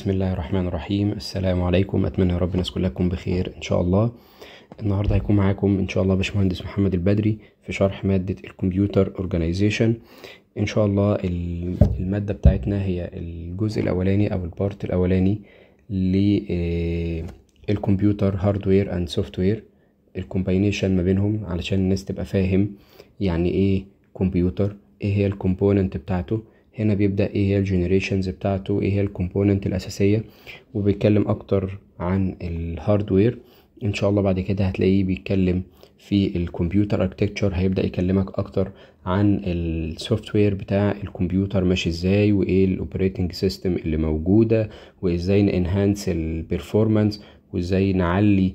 بسم الله الرحمن الرحيم السلام عليكم اتمنى يا رب الناس كلها تكون بخير ان شاء الله النهارده هيكون معاكم ان شاء الله باشمهندس محمد البدري في شرح ماده الكمبيوتر اورجانيزيشن ان شاء الله الماده بتاعتنا هي الجزء الاولاني او البارت الاولاني للكمبيوتر هاردوير اند سوفت وير الكومباينيشن ما بينهم علشان الناس تبقى فاهم يعني ايه كمبيوتر ايه هي الكومبوننت بتاعته هنا بيبدأ ايه هي الجينيريشنز بتاعته ايه هي الكومبوننت الأساسية وبيتكلم أكتر عن الهاردوير ان شاء الله بعد كده هتلاقيه بيتكلم في الكمبيوتر اركتكتشر هيبدا يكلمك اكتر عن السوفت وير بتاع الكمبيوتر ماشي ازاي وايه الاوبريتنج سيستم اللي موجوده وازاي نانهانس البرفورمانس وازاي نعلي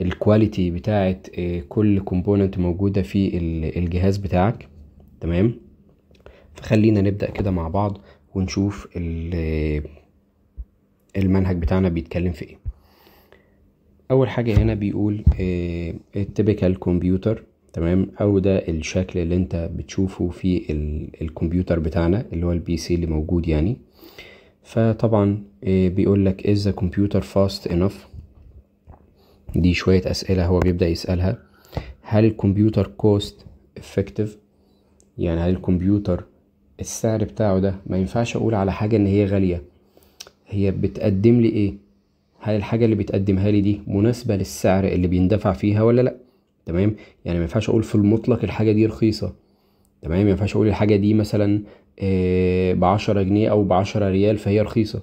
الكواليتي بتاعه آه، كل كومبوننت موجوده في الجهاز بتاعك تمام فخلينا نبدأ كده مع بعض ونشوف المنهج بتاعنا بيتكلم في ايه اول حاجة هنا بيقول التبكال آه، كمبيوتر تمام او ده الشكل اللي انت بتشوفه في الكمبيوتر بتاعنا اللي هو البي سي اللي موجود يعني فطبعا آه، بيقول لك اذا كمبيوتر فاست انف دي شوية اسئلة هو بيبدأ يسألها هل الكمبيوتر كوست effective يعني هل الكمبيوتر السعر بتاعه ده ما ينفعش اقول على حاجه ان هي غاليه هي بتقدم لي ايه هل الحاجه اللي بتقدمها لي دي مناسبه للسعر اللي بيندفع فيها ولا لا تمام يعني ما ينفعش اقول في المطلق الحاجه دي رخيصه تمام ما ينفعش اقول الحاجه دي مثلا آه بعشرة جنيه او بعشرة ريال فهي رخيصه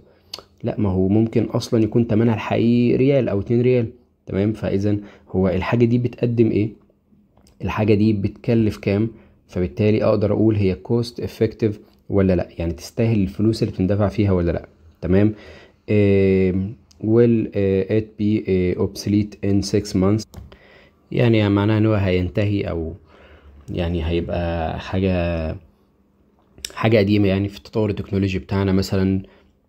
لا ما هو ممكن اصلا يكون تمنها الحقيقي ريال او اتنين ريال تمام فاذا هو الحاجه دي بتقدم ايه الحاجه دي بتكلف كام فبالتالي اقدر اقول هي كوست افكتيف ولا لا يعني تستاهل الفلوس اللي بتندفع فيها ولا لا تمام ويل ات بي اوبسليت ان 6 مانثس يعني معناها ان هو هينتهي او يعني هيبقى حاجه حاجه قديمه يعني في التطور التكنولوجي بتاعنا مثلا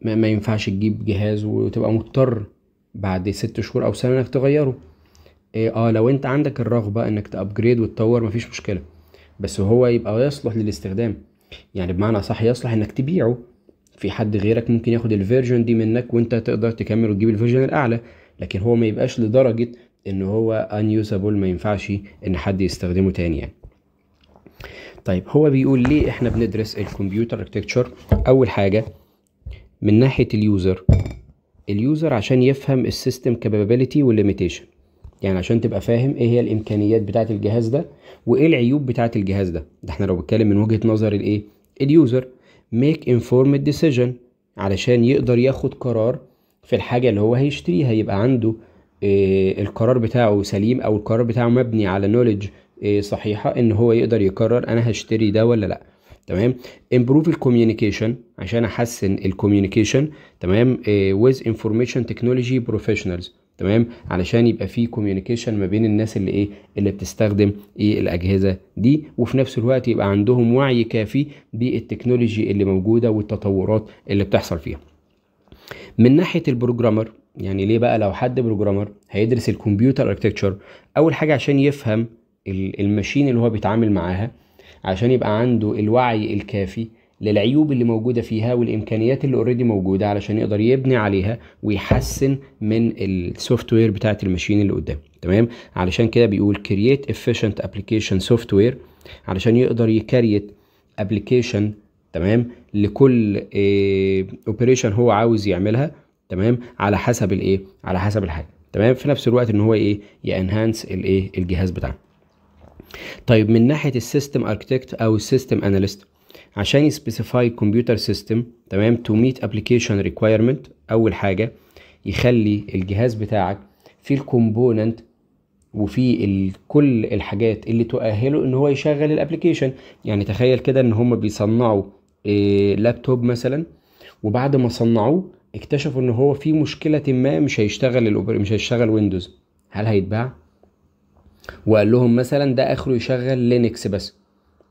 ما ينفعش تجيب جهاز وتبقى مضطر بعد ست شهور او سنه انك تغيره اه, آه، لو انت عندك الرغبه انك تابجريد وتطور مفيش مشكله بس هو يبقى يصلح للاستخدام يعني بمعنى صح يصلح انك تبيعه في حد غيرك ممكن ياخد الفيرجن دي منك وانت تقدر تكمل وتجيب الفيرجن الاعلى لكن هو ما يبقاش لدرجه ان هو انيوزابل ما ينفعش ان حد يستخدمه تاني يعني طيب هو بيقول ليه احنا بندرس الكمبيوتر اركتكتشر اول حاجه من ناحيه اليوزر اليوزر عشان يفهم السيستم كابابيلتي والليميتيشن يعني عشان تبقى فاهم ايه هي الامكانيات بتاعه الجهاز ده وايه العيوب بتاعه الجهاز ده ده احنا لو بنتكلم من وجهه نظر الايه اليوزر ميك انفورمد ديسيجن علشان يقدر ياخد قرار في الحاجه اللي هو هيشتريها يبقى عنده إيه القرار بتاعه سليم او القرار بتاعه مبني على نوليدج إيه صحيحه ان هو يقدر يقرر انا هشتري ده ولا لا تمام امبروف الكوميونيكيشن عشان احسن الكوميونيكيشن تمام ويز انفورميشن تكنولوجي بروفيشنالز تمام علشان يبقى في كوميونيكيشن ما بين الناس اللي ايه اللي بتستخدم ايه الاجهزه دي وفي نفس الوقت يبقى عندهم وعي كافي بالتكنولوجي اللي موجوده والتطورات اللي بتحصل فيها من ناحيه البروجرامر يعني ليه بقى لو حد بروجرامر هيدرس الكمبيوتر اركتكتشر اول حاجه عشان يفهم الماشين اللي هو بيتعامل معاها عشان يبقى عنده الوعي الكافي للعيوب اللي موجودة فيها والإمكانيات اللي اوريدي موجودة علشان يقدر يبني عليها ويحسن من السوفت وير بتاعة الماشين اللي قدامه تمام علشان كده بيقول create efficient application software علشان يقدر يكريت ابلكيشن تمام لكل اوبريشن آه، هو عاوز يعملها تمام على حسب الايه على حسب الحاجه تمام في نفس الوقت ان هو ايه يانهانس الايه الجهاز بتاعنا طيب من ناحيه السيستم اركتكت او السيستم اناليست عشان يسبيسيفاي كمبيوتر سيستم تمام تو ميت ابلكيشن ريكويرمنت اول حاجه يخلي الجهاز بتاعك فيه الكومبوننت وفي كل الحاجات اللي تؤهله ان هو يشغل الابلكيشن يعني تخيل كده ان هم بيصنعوا إيه لابتوب مثلا وبعد ما صنعوه اكتشفوا ان هو في مشكله ما مش هيشتغل مش هيشتغل ويندوز هل هيتباع وقال لهم مثلا ده اخره يشغل لينكس بس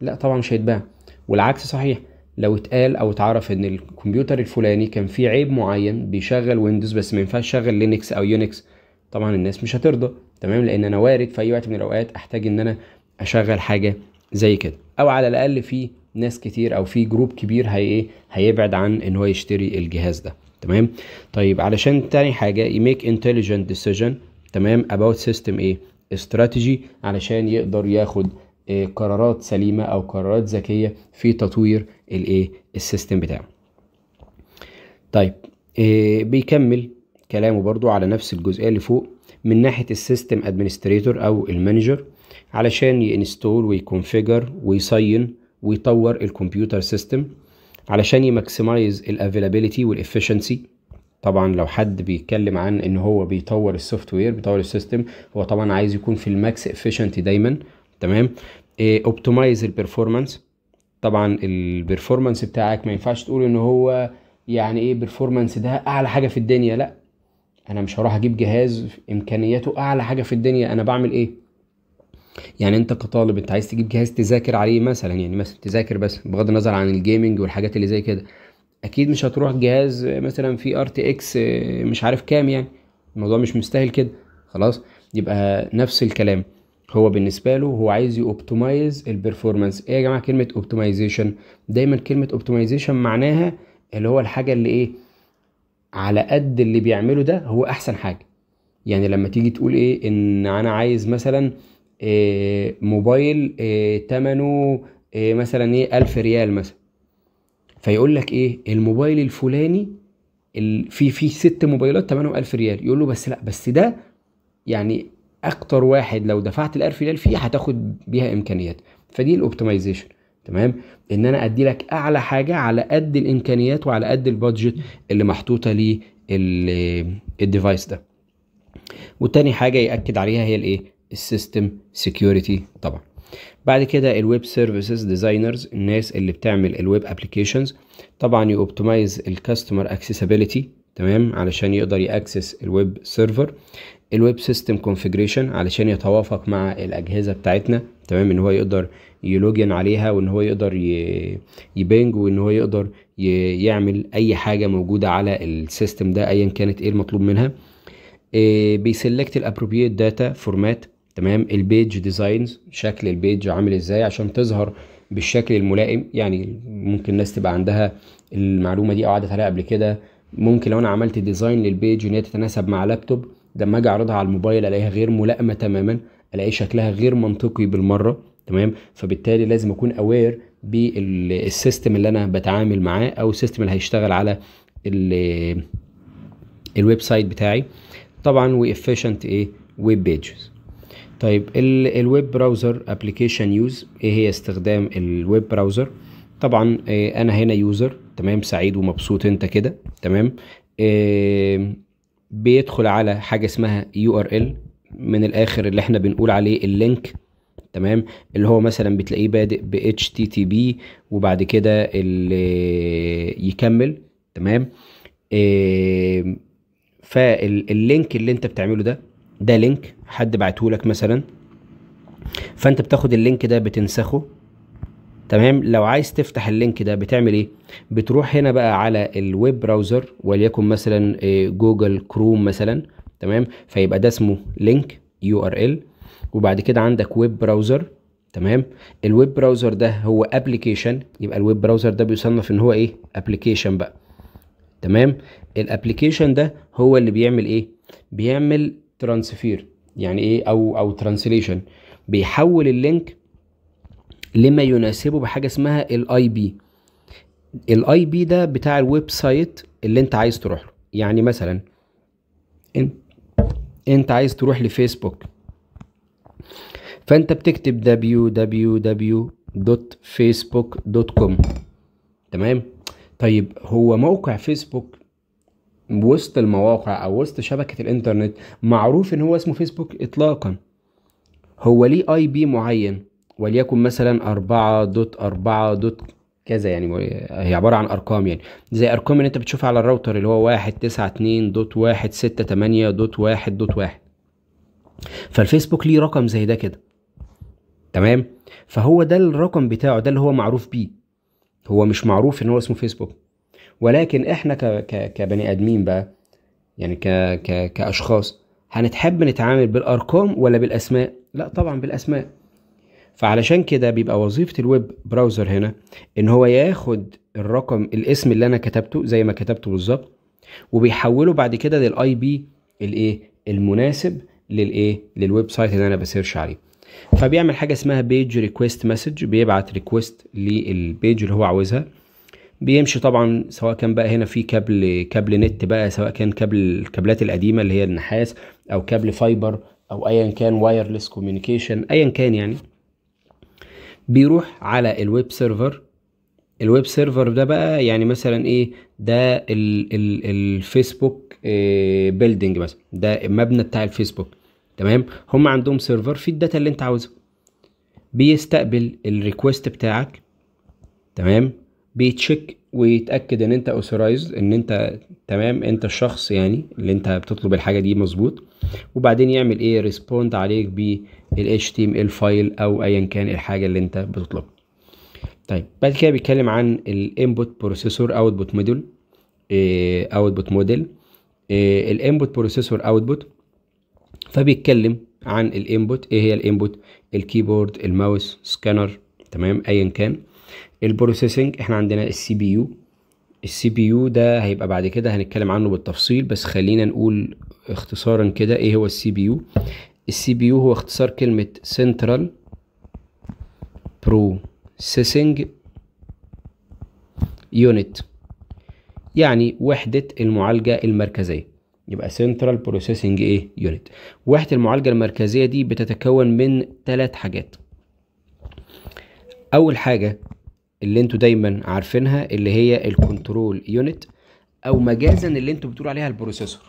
لا طبعا مش هيتباع والعكس صحيح لو اتقال او اتعرف ان الكمبيوتر الفلاني كان فيه عيب معين بيشغل ويندوز بس ما ينفعش يشغل لينكس او يونكس طبعا الناس مش هترضى تمام لان انا وارد في اي وقت من الاوقات احتاج ان انا اشغل حاجه زي كده او على الاقل في ناس كتير او في جروب كبير هي ايه هيبعد عن ان هو يشتري الجهاز ده تمام طيب علشان تاني حاجه يميك انتليجنت ديسيجن تمام اباوت سيستم ايه استراتيجي علشان يقدر ياخد قرارات سليمه او قرارات ذكيه في تطوير الايه السيستم بتاعه طيب آه، بيكمل كلامه برضو على نفس الجزئيه اللي فوق من ناحيه السيستم ادمنستريتور او المانجر علشان ينستول ويكونفيجر ويصين ويطور الكمبيوتر سيستم علشان يماكسمايز الافيلابيلتي والافشنسي طبعا لو حد بيتكلم عن ان هو بيطور السوفت وير بيطور السيستم هو طبعا عايز يكون في الماكس افيشنت دايما تمام اوبتمايز آه، البرفورمانس طبعا البرفورمانس بتاعك ما ينفعش تقول ان هو يعني ايه برفورمانس ده اعلى حاجه في الدنيا لا انا مش هروح اجيب جهاز امكانياته اعلى حاجه في الدنيا انا بعمل ايه يعني انت كطالب انت عايز تجيب جهاز تذاكر عليه مثلا يعني مثلا تذاكر بس بغض النظر عن الجيمنج والحاجات اللي زي كده اكيد مش هتروح جهاز مثلا في ار تي اكس مش عارف كام يعني الموضوع مش مستاهل كده خلاص يبقى نفس الكلام هو بالنسبه له هو عايز يوبتمايز البرفورمانس ايه يا جماعه كلمه اوبتمايزيشن دايما كلمه اوبتمايزيشن معناها اللي هو الحاجه اللي ايه على قد اللي بيعمله ده هو احسن حاجه يعني لما تيجي تقول ايه ان انا عايز مثلا إيه موبايل إيه تمنه إيه مثلا ايه 1000 ريال مثلا فيقول لك ايه الموبايل الفلاني في في ست موبايلات تمنهم 1000 ريال يقول له بس لا بس ده يعني اكتر واحد لو دفعت الالف ريال فيه هتاخد بيها امكانيات فدي الاوبتمايزيشن تمام ان انا ادي لك اعلى حاجه على قد الامكانيات وعلى قد البادجت اللي محطوطه لي الديفايس ده وتاني حاجه ياكد عليها هي الايه السيستم سكيورتي طبعا بعد كده الويب سيرفيسز ديزاينرز الناس اللي بتعمل الويب ابلكيشنز طبعا يوبتمايز الكاستمر اكسسبيليتي تمام علشان يقدر ياكسس الويب سيرفر الويب سيستم كونفيجريشن علشان يتوافق مع الاجهزه بتاعتنا تمام ان هو يقدر يلوجن عليها وان هو يقدر يبنج وان هو يقدر يعمل اي حاجه موجوده على السيستم ده ايا كانت ايه المطلوب منها بيسلكت الابروبريت داتا فورمات تمام البيج ديزاينز شكل البيج عامل ازاي عشان تظهر بالشكل الملائم يعني ممكن الناس تبقى عندها المعلومه دي او عدت عليها قبل كده ممكن لو انا عملت ديزاين للبيج ان هي تتناسب مع لابتوب لما اجي اعرضها على الموبايل الاقيها غير ملائمه تماما الاقي شكلها غير منطقي بالمره تمام فبالتالي لازم اكون اوير بالسيستم اللي انا بتعامل معاه او السيستم اللي هيشتغل على الويب سايت بتاعي طبعا وافيشنت ايه ويب بيجز طيب الويب براوزر ابلكيشن يوز ايه هي استخدام الويب براوزر طبعا إيه، انا هنا يوزر تمام سعيد ومبسوط انت كده تمام إيه بيدخل على حاجه اسمها يو ار ال من الاخر اللي احنا بنقول عليه اللينك تمام اللي هو مثلا بتلاقيه بادئ ب اتش تي تي بي وبعد كده اللي يكمل تمام فاللينك اللي انت بتعمله ده ده لينك حد بعته لك مثلا فانت بتاخد اللينك ده بتنسخه تمام لو عايز تفتح اللينك ده بتعمل ايه بتروح هنا بقى على الويب براوزر وليكن مثلا آه، جوجل كروم مثلا تمام فيبقى ده اسمه لينك يو ار ال وبعد كده عندك ويب براوزر تمام الويب براوزر ده هو ابلكيشن يبقى الويب براوزر ده بيصنف ان هو ايه ابلكيشن بقى تمام الابلكيشن ده هو اللي بيعمل ايه بيعمل ترانسفير يعني ايه او او ترانسليشن بيحول اللينك لما يناسبه بحاجه اسمها الاي بي الاي بي ده بتاع الويب سايت اللي انت عايز تروح له يعني مثلا انت انت عايز تروح لفيسبوك فانت بتكتب www.facebook.com تمام طيب هو موقع فيسبوك وسط المواقع او وسط شبكه الانترنت معروف ان هو اسمه فيسبوك اطلاقا هو ليه اي بي معين وليكن مثلا أربعة دوت أربعة دوت كذا يعني هي عبارة عن أرقام يعني زي أرقام اللي أنت بتشوفها على الراوتر اللي هو واحد تسعة اتنين دوت واحد ستة تمانية دوت واحد دوت واحد فالفيسبوك ليه رقم زي ده كده تمام فهو ده الرقم بتاعه ده اللي هو معروف بيه هو مش معروف ان هو اسمه فيسبوك ولكن احنا ك... ك... كبني ادمين بقى يعني ك... ك... كاشخاص هنتحب نتعامل بالارقام ولا بالاسماء لا طبعا بالاسماء فعلشان كده بيبقى وظيفه الويب براوزر هنا ان هو ياخد الرقم الاسم اللي انا كتبته زي ما كتبته بالظبط وبيحوله بعد كده للاي بي الايه المناسب للايه للويب سايت اللي انا بسيرش عليه فبيعمل حاجه اسمها بيج ريكويست مسج بيبعت ريكويست للبيج اللي هو عاوزها بيمشي طبعا سواء كان بقى هنا في كابل كابل نت بقى سواء كان كابل الكابلات القديمه اللي هي النحاس او كابل فايبر او ايا كان وايرلس كوميونيكيشن ايا كان يعني بيروح على الويب سيرفر الويب سيرفر ده بقى يعني مثلا ايه ده الـ الـ الفيسبوك إيه بيلدينج مثلا ده المبنى بتاع الفيسبوك تمام هم عندهم سيرفر فيه الداتا اللي انت عاوزها بيستقبل الريكوست بتاعك تمام بيتشيك ويتاكد ان انت اوثرايزد ان انت تمام انت الشخص يعني اللي انت بتطلب الحاجه دي مظبوط وبعدين يعمل ايه ريسبوند عليك بال HTML فايل او ايا كان الحاجه اللي انت بتطلبها طيب بعد كده بيتكلم عن الانبوت بروسيسور اوتبوت موديل اوتبوت موديل الانبوت بروسيسور اوتبوت فبيتكلم عن الانبوت ايه هي الانبوت الكيبورد الماوس سكانر تمام ايا كان البروسيسنج احنا عندنا السي بي يو السي بي يو ده هيبقى بعد كده هنتكلم عنه بالتفصيل بس خلينا نقول اختصارا كده ايه هو السي بي يو السي بي يو هو اختصار كلمة سنترال بروسيسنج يونت يعني وحدة المعالجة المركزية يبقى سنترال بروسيسنج ايه يونت وحدة المعالجة المركزية دي بتتكون من ثلاث حاجات أول حاجة اللي انتوا دايما عارفينها اللي هي الكنترول يونت او مجازا اللي انتوا بتقولوا عليها البروسيسور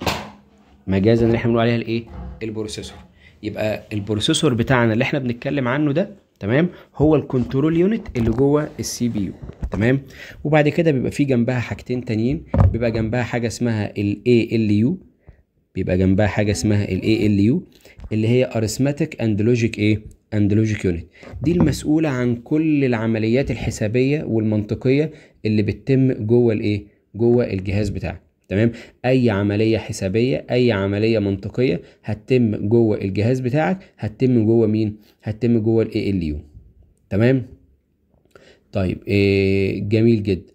مجازا اللي احنا بنقول عليها الايه البروسيسور يبقى البروسيسور بتاعنا اللي احنا بنتكلم عنه ده تمام هو الكنترول يونت اللي جوه السي بي يو تمام وبعد كده بيبقى في جنبها حاجتين تانيين بيبقى جنبها حاجه اسمها الاي ال يو بيبقى جنبها حاجه اسمها الاي ال يو اللي هي ارثماتيك اند لوجيك ايه اند لوجيك يونت دي المسؤوله عن كل العمليات الحسابيه والمنطقيه اللي بتتم جوه الايه جوه الجهاز بتاعك تمام اي عمليه حسابيه اي عمليه منطقيه هتتم جوه الجهاز بتاعك هتتم جوه مين هتتم جوه الاي ال يو تمام طيب إيه جميل جدا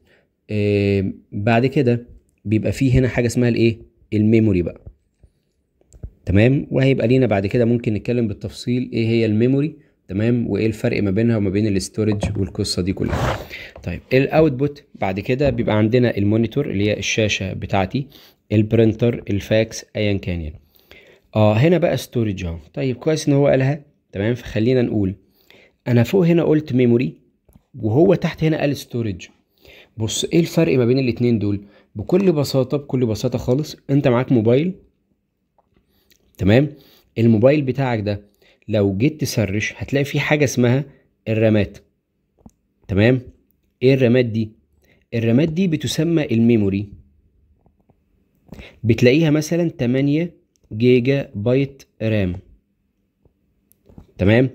إيه بعد كده بيبقى فيه هنا حاجه اسمها الايه الميموري بقى تمام وهيبقى لينا بعد كده ممكن نتكلم بالتفصيل ايه هي الميموري تمام وايه الفرق ما بينها وما بين الاستورج والقصه دي كلها طيب الاوتبوت بعد كده بيبقى عندنا المونيتور اللي هي الشاشه بتاعتي البرنتر الفاكس ايا كان يعني اه هنا بقى ستورج اهو طيب كويس ان هو قالها تمام فخلينا نقول انا فوق هنا قلت ميموري وهو تحت هنا قال ستورج بص ايه الفرق ما بين الاثنين دول بكل بساطه بكل بساطه خالص انت معاك موبايل تمام الموبايل بتاعك ده لو جيت تسرش هتلاقي في حاجه اسمها الرامات تمام ايه الرامات دي الرامات دي بتسمى الميموري بتلاقيها مثلا 8 جيجا بايت رام تمام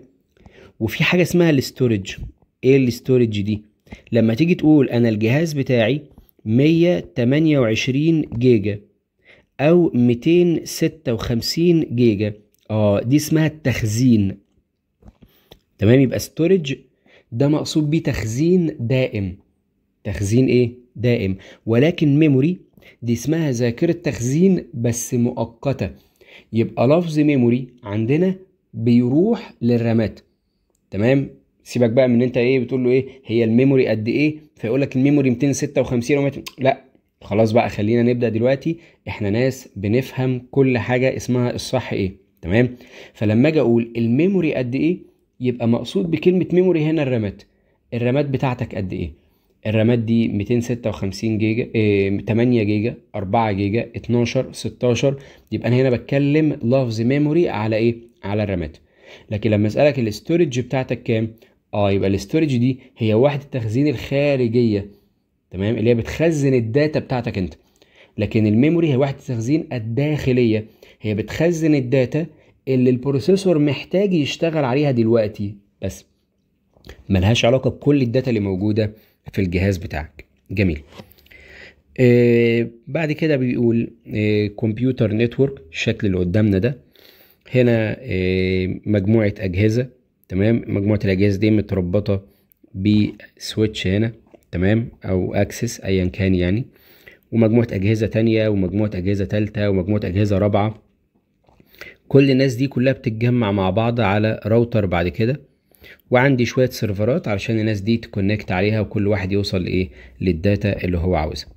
وفي حاجه اسمها الاستورج ايه الاستورج دي لما تيجي تقول انا الجهاز بتاعي 128 جيجا او 256 جيجا اه دي اسمها التخزين تمام يبقى ستورج ده مقصود بيه تخزين دائم تخزين ايه دائم ولكن ميموري دي اسمها ذاكرة تخزين بس مؤقتة يبقى لفظ ميموري عندنا بيروح للرامات تمام سيبك بقى من انت ايه بتقول له ايه هي الميموري قد ايه فيقول لك الميموري 256 لا خلاص بقى خلينا نبدا دلوقتي احنا ناس بنفهم كل حاجه اسمها الصح ايه تمام فلما اجي اقول الميموري قد ايه يبقى مقصود بكلمه ميموري هنا الرامات الرامات بتاعتك قد ايه الرامات دي 256 جيجا إيه آه، 8 جيجا 4 جيجا 12 16 يبقى انا هنا بتكلم لفظ ميموري على ايه على الرامات لكن لما اسالك الاستورج بتاعتك كام اه يبقى الاستورج دي هي وحده التخزين الخارجيه تمام اللي هي بتخزن الداتا بتاعتك انت لكن الميموري هي وحده تخزين الداخليه هي بتخزن الداتا اللي البروسيسور محتاج يشتغل عليها دلوقتي بس ملهاش علاقه بكل الداتا اللي موجوده في الجهاز بتاعك جميل آه بعد كده بيقول آه، كمبيوتر نتورك الشكل اللي قدامنا ده هنا آه مجموعه اجهزه تمام مجموعه الاجهزه دي متربطه بسويتش هنا تمام او اكسس ايا كان يعني ومجموعه اجهزه تانية ومجموعه اجهزه تالتة ومجموعه اجهزه رابعه كل الناس دي كلها بتتجمع مع بعض على راوتر بعد كده وعندي شويه سيرفرات علشان الناس دي تكونكت عليها وكل واحد يوصل ايه للداتا اللي هو عاوزها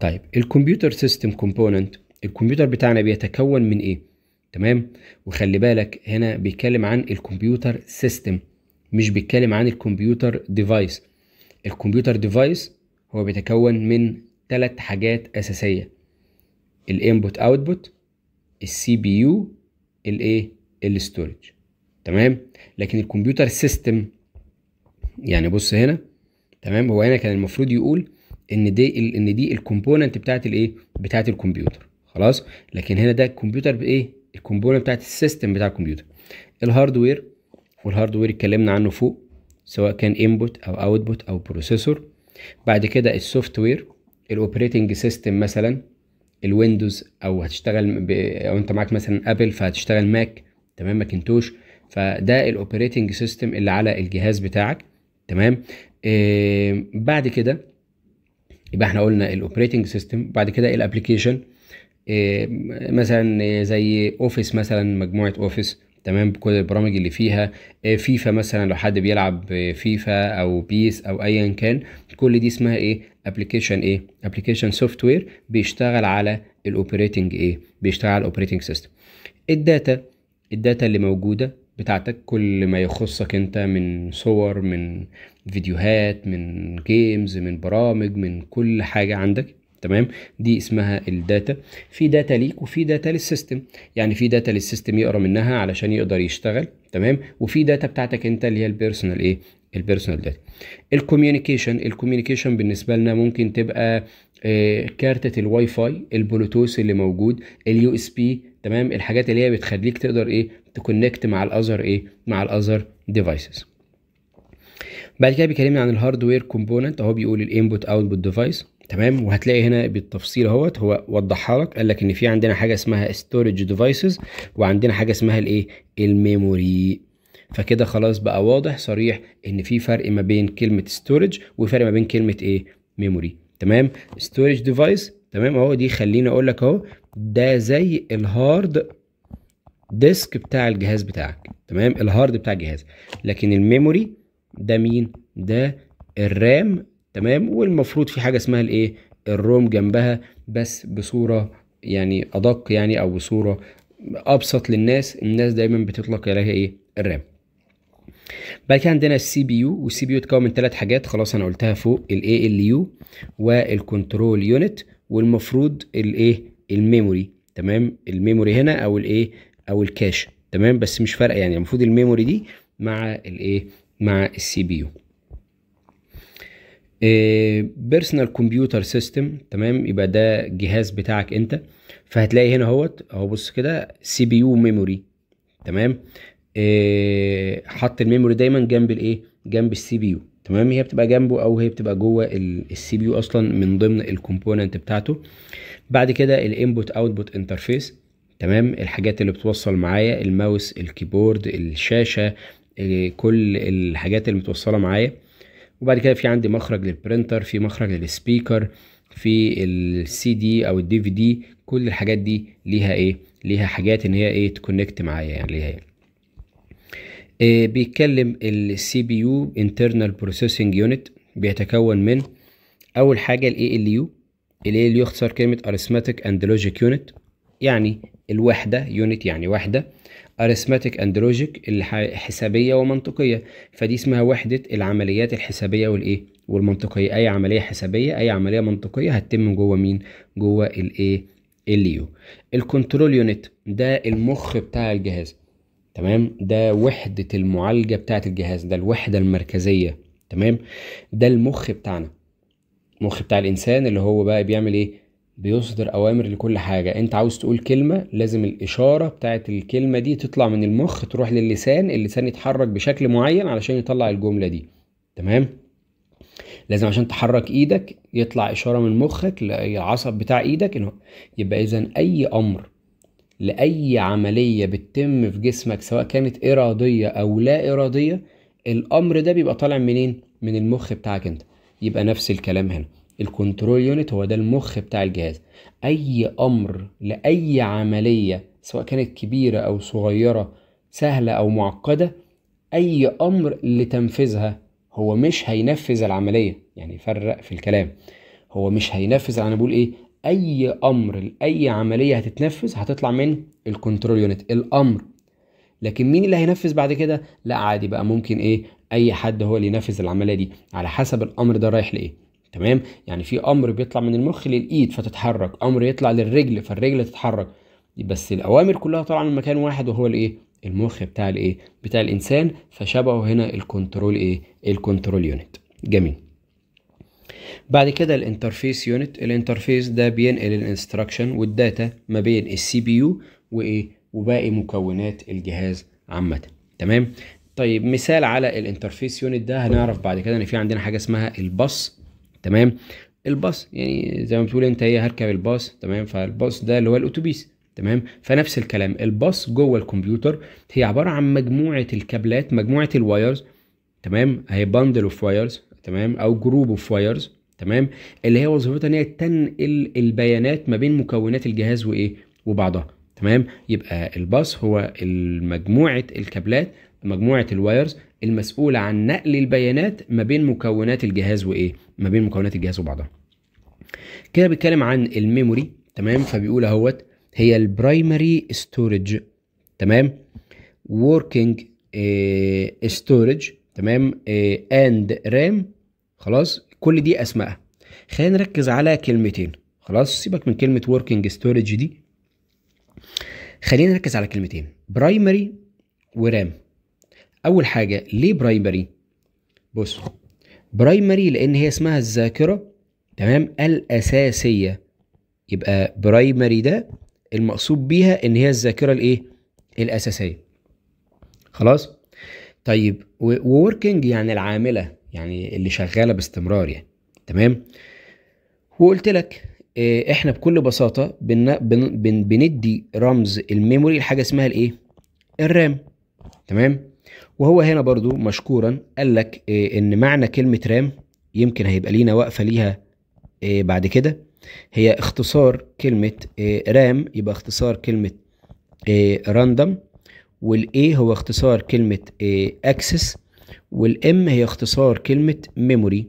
طيب الكمبيوتر سيستم كومبوننت الكمبيوتر بتاعنا بيتكون من ايه تمام وخلي بالك هنا بيتكلم عن الكمبيوتر سيستم مش بيتكلم عن الكمبيوتر ديفايس الكمبيوتر ديفايس هو بيتكون من تلات حاجات أساسية الانبوت اوتبوت السي بي يو الايه الستورج تمام لكن الكمبيوتر سيستم يعني بص هنا تمام هو هنا كان المفروض يقول ان دي ان دي الكومبوننت بتاعت الايه بتاعت الكمبيوتر خلاص لكن هنا ده الكمبيوتر بايه الكومبوننت بتاعت السيستم بتاع الكمبيوتر الهاردوير والهاردوير اتكلمنا عنه فوق سواء كان انبوت او اوتبوت او بروسيسور بعد كده السوفت وير الاوبريتنج سيستم مثلا الويندوز او هتشتغل ب... او انت معاك مثلا ابل فهتشتغل ماك تمام ماكنتوش فده الاوبريتنج سيستم اللي على الجهاز بتاعك تمام إيه بعد كده يبقى احنا قلنا الاوبريتنج سيستم بعد كده الابلكيشن إيه مثلا زي اوفيس مثلا مجموعه اوفيس تمام بكل البرامج اللي فيها آه، فيفا مثلا لو حد بيلعب فيفا او بيس او ايا كان كل دي اسمها ايه ابلكيشن ايه ابلكيشن سوفت وير بيشتغل على الاوبريتنج ايه بيشتغل على الاوبريتنج سيستم الداتا الداتا اللي موجوده بتاعتك كل ما يخصك انت من صور من فيديوهات من جيمز من برامج من كل حاجه عندك تمام دي اسمها الداتا في داتا ليك وفي داتا للسيستم يعني في داتا للسيستم يقرا منها علشان يقدر يشتغل تمام وفي داتا بتاعتك انت اللي هي البيرسونال ايه البيرسونال داتا الكوميونيكيشن الكوميونيكيشن بالنسبه لنا ممكن تبقى آه، كارتة الواي فاي البلوتوث اللي موجود اليو اس بي تمام الحاجات اللي هي بتخليك تقدر ايه تكونكت مع الاذر ايه مع الاذر ديفايسز بعد كده بيكلمنا عن الهاردوير كومبوننت اهو بيقول الانبوت اوتبوت ديفايس تمام وهتلاقي هنا بالتفصيل اهوت هو وضحها لك قال لك ان في عندنا حاجه اسمها ستورج ديفايسز وعندنا حاجه اسمها الايه الميموري فكده خلاص بقى واضح صريح ان في فرق ما بين كلمه ستورج وفرق ما بين كلمه ايه ميموري تمام ستورج ديفايس تمام اهو دي خليني اقول لك اهو ده زي الهارد ديسك بتاع الجهاز بتاعك تمام الهارد بتاع الجهاز لكن الميموري ده مين ده الرام تمام والمفروض في حاجه اسمها الايه الروم جنبها بس بصوره يعني ادق يعني او بصوره ابسط للناس الناس دايما بتطلق عليها ايه الرام بعد كده عندنا السي بي يو والسي بي يو اتكون من ثلاث حاجات خلاص انا قلتها فوق الاي ال يو والكنترول يونت والمفروض الايه الميموري تمام الميموري هنا او الايه او الكاش تمام بس مش فارقه يعني المفروض الميموري دي مع الايه مع السي بي يو بيرسونال كمبيوتر سيستم تمام يبقى ده جهاز بتاعك انت فهتلاقي هنا اهوت اهو بص كده سي بي يو ميموري تمام آه، حط الميموري دايما جنب الايه جنب السي بي يو تمام هي بتبقى جنبه او هي بتبقى جوه السي بي يو اصلا من ضمن الكومبوننت بتاعته بعد كده الانبوت اوتبوت انترفيس تمام الحاجات اللي بتوصل معايا الماوس الكيبورد الشاشه آه، كل الحاجات اللي متوصله معايا وبعد كده في عندي مخرج للبرينتر في مخرج للسبيكر في السي دي او الدي في دي كل الحاجات دي ليها ايه ليها حاجات ان هي ايه تكونكت معايا يعني ليها ايه إيه بيتكلم السي بي يو انترنال بروسيسنج يونت بيتكون من اول حاجه الاي ال يو الاي ال يو اختصار كلمه ارثماتيك اند لوجيك يونت يعني الوحده يونت يعني وحده اريثماتيك and logic الحسابيه ومنطقيه فدي اسمها وحده العمليات الحسابيه والايه والمنطقيه اي عمليه حسابيه اي عمليه منطقيه هتتم جوه مين جوه الايه اليو الكنترول يونت ده المخ بتاع الجهاز تمام ده وحده المعالجه بتاعه الجهاز ده الوحده المركزيه تمام ده المخ بتاعنا المخ بتاع الانسان اللي هو بقى بيعمل ايه بيصدر اوامر لكل حاجه انت عاوز تقول كلمه لازم الاشاره بتاعت الكلمه دي تطلع من المخ تروح للسان اللسان يتحرك بشكل معين علشان يطلع الجمله دي تمام لازم عشان تحرك ايدك يطلع اشاره من مخك للعصب بتاع ايدك انه يبقى اذا اي امر لاي عمليه بتتم في جسمك سواء كانت اراديه او لا اراديه الامر ده بيبقى طالع منين من المخ بتاعك انت يبقى نفس الكلام هنا الكنترول يونت هو ده المخ بتاع الجهاز اي امر لاي عمليه سواء كانت كبيره او صغيره سهله او معقده اي امر لتنفيذها هو مش هينفذ العمليه يعني فرق في الكلام هو مش هينفذ انا بقول ايه اي امر لاي عمليه هتتنفذ هتطلع من الكنترول يونت الامر لكن مين اللي هينفذ بعد كده لا عادي بقى ممكن ايه اي حد هو اللي ينفذ العمليه دي على حسب الامر ده رايح لايه تمام يعني في امر بيطلع من المخ للايد فتتحرك امر يطلع للرجل فالرجل تتحرك بس الاوامر كلها طالعه من مكان واحد وهو الايه المخ بتاع الايه بتاع الانسان فشبهه هنا الكنترول ايه الكنترول يونت جميل بعد كده الانترفيس يونت الانترفيس ده بينقل الانستراكشن والداتا ما بين السي بي يو وايه وباقي مكونات الجهاز عامه تمام طيب مثال على الانترفيس يونت ده هنعرف بعد كده ان في عندنا حاجه اسمها الباص تمام الباص يعني زي ما بتقول انت ايه هركب الباص تمام فالباص ده اللي هو الاتوبيس تمام فنفس الكلام الباص جوه الكمبيوتر هي عباره عن مجموعه الكابلات مجموعه الوايرز تمام هي باندل اوف وايرز تمام او جروب اوف وايرز تمام اللي هي وظيفتها ان هي تنقل البيانات ما بين مكونات الجهاز وايه وبعضها تمام يبقى الباص هو مجموعه الكابلات مجموعه الوايرز المسؤولة عن نقل البيانات ما بين مكونات الجهاز وإيه؟ ما بين مكونات الجهاز وبعضها. كده بيتكلم عن الميموري تمام فبيقول اهوت هي البرايمري ستورج تمام وركينج ستورج آه، تمام اند آه، رام خلاص كل دي اسمائها خلينا نركز على كلمتين خلاص سيبك من كلمه وركينج ستورج دي خلينا نركز على كلمتين برايمري ورام اول حاجه ليه برايمري بص برايمري لان هي اسمها الذاكره تمام الاساسيه يبقى برايمري ده المقصود بيها ان هي الذاكره الايه الاساسيه خلاص طيب ووركينج يعني العامله يعني اللي شغاله باستمرار يعني تمام وقلت لك آه، احنا بكل بساطه بن بن بن بندي رمز الميموري لحاجه اسمها الايه الرام تمام وهو هنا برضو مشكورا قال لك آه، ان معنى كلمة رام يمكن هيبقى لينا وقفة ليها آه، بعد كده هي اختصار كلمة آه، رام يبقى اختصار كلمة راندم والاي هو اختصار كلمة اكسس والام هي اختصار كلمة ميموري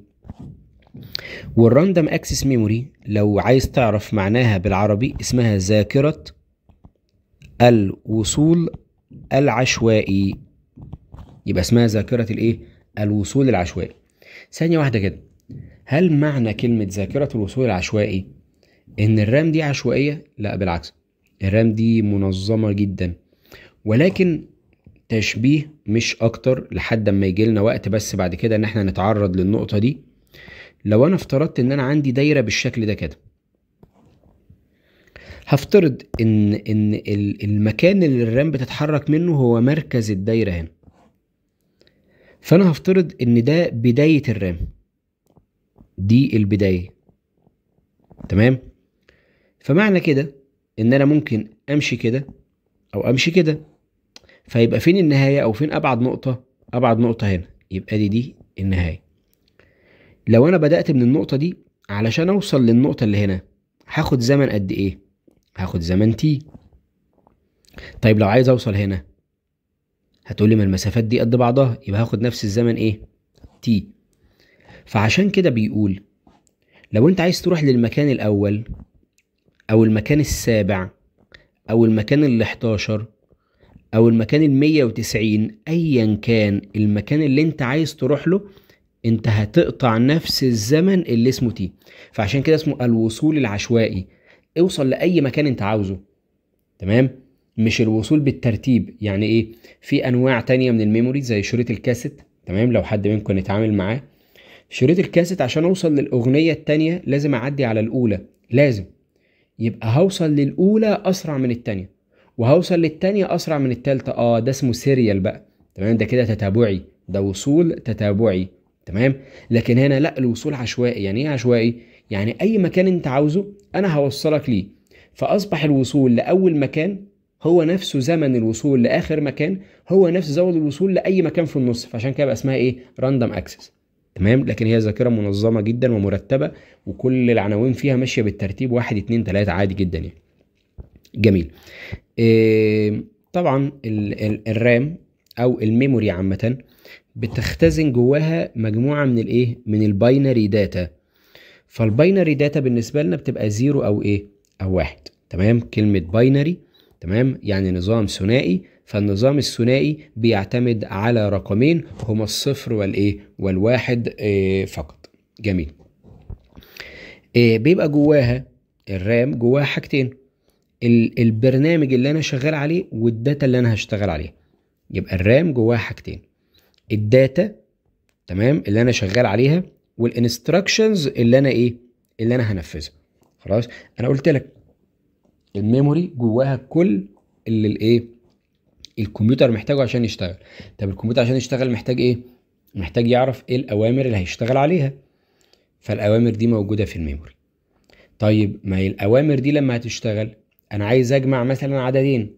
والراندم اكسس ميموري لو عايز تعرف معناها بالعربي اسمها ذاكرة الوصول العشوائي يبقى اسمها ذاكره الايه الوصول العشوائي ثانيه واحده كده هل معنى كلمه ذاكره الوصول العشوائي ان الرام دي عشوائيه لا بالعكس الرام دي منظمه جدا ولكن تشبيه مش اكتر لحد ما يجي لنا وقت بس بعد كده ان احنا نتعرض للنقطه دي لو انا افترضت ان انا عندي دايره بالشكل ده كده هفترض ان ان المكان اللي الرام بتتحرك منه هو مركز الدايره هنا فانا هفترض ان ده بدايه الرام دي البدايه تمام فمعنى كده ان انا ممكن امشي كده او امشي كده فيبقى فين النهايه او فين ابعد نقطه ابعد نقطه هنا يبقى دي دي النهايه لو انا بدات من النقطه دي علشان اوصل للنقطه اللي هنا هاخد زمن قد ايه هاخد زمن تي طيب لو عايز اوصل هنا هتقولي ما المسافات دي قد بعضها يبقى هاخد نفس الزمن ايه تي فعشان كده بيقول لو انت عايز تروح للمكان الاول او المكان السابع او المكان ال 11 او المكان ال 190 ايا كان المكان اللي انت عايز تروح له انت هتقطع نفس الزمن اللي اسمه تي فعشان كده اسمه الوصول العشوائي اوصل لاي مكان انت عاوزه تمام مش الوصول بالترتيب يعني ايه في انواع تانية من الميموري زي شريط الكاسيت تمام لو حد منكم يتعامل معاه شريط الكاسيت عشان اوصل للاغنيه التانية لازم اعدي على الاولى لازم يبقى هوصل للاولى اسرع من التانية وهوصل للتانية اسرع من التالتة اه ده اسمه سيريال بقى تمام ده كده تتابعي ده وصول تتابعي تمام لكن هنا لا الوصول عشوائي يعني ايه عشوائي يعني اي مكان انت عاوزه انا هوصلك ليه فاصبح الوصول لاول مكان هو نفسه زمن الوصول لاخر مكان هو نفس زمن الوصول لاي مكان في النص فعشان كده بقى اسمها ايه راندم اكسس تمام لكن هي ذاكره منظمه جدا ومرتبه وكل العناوين فيها ماشيه بالترتيب واحد اتنين تلاته عادي جدا يعني جميل إيه طبعا الـ الـ الرام او الميموري عامه بتختزن جواها مجموعه من الايه من الباينري داتا فالباينري داتا بالنسبه لنا بتبقى زيرو او ايه او واحد تمام كلمه باينري تمام يعني نظام ثنائي فالنظام الثنائي بيعتمد على رقمين هما الصفر والايه والواحد إيه فقط جميل إيه بيبقى جواها الرام جواها حاجتين البرنامج اللي انا شغال عليه والداتا اللي انا هشتغل عليها يبقى الرام جواها حاجتين الداتا تمام اللي انا شغال عليها والانستراكشنز اللي انا ايه اللي انا هنفذها خلاص انا قلت لك الميموري جواها كل اللي الايه الكمبيوتر محتاجه عشان يشتغل طب الكمبيوتر عشان يشتغل محتاج ايه محتاج يعرف ايه الاوامر اللي هيشتغل عليها فالاوامر دي موجوده في الميموري طيب ما هي الاوامر دي لما هتشتغل انا عايز اجمع مثلا عددين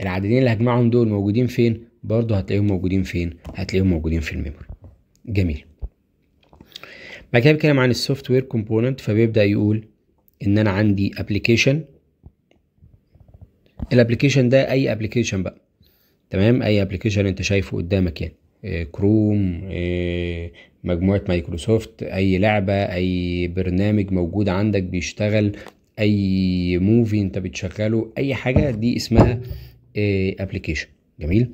العددين اللي هجمعهم دول موجودين فين برضه هتلاقيهم موجودين فين هتلاقيهم موجودين في الميموري جميل بعد كده بيتكلم عن السوفت وير كومبوننت فبيبدا يقول ان انا عندي ابلكيشن الابلكيشن ده اي ابلكيشن بقى تمام اي ابلكيشن انت شايفه قدامك يعني كروم آه، آه، مجموعه مايكروسوفت اي لعبه اي برنامج موجود عندك بيشتغل اي موفي انت بتشغله اي حاجه دي اسمها ابلكيشن آه، جميل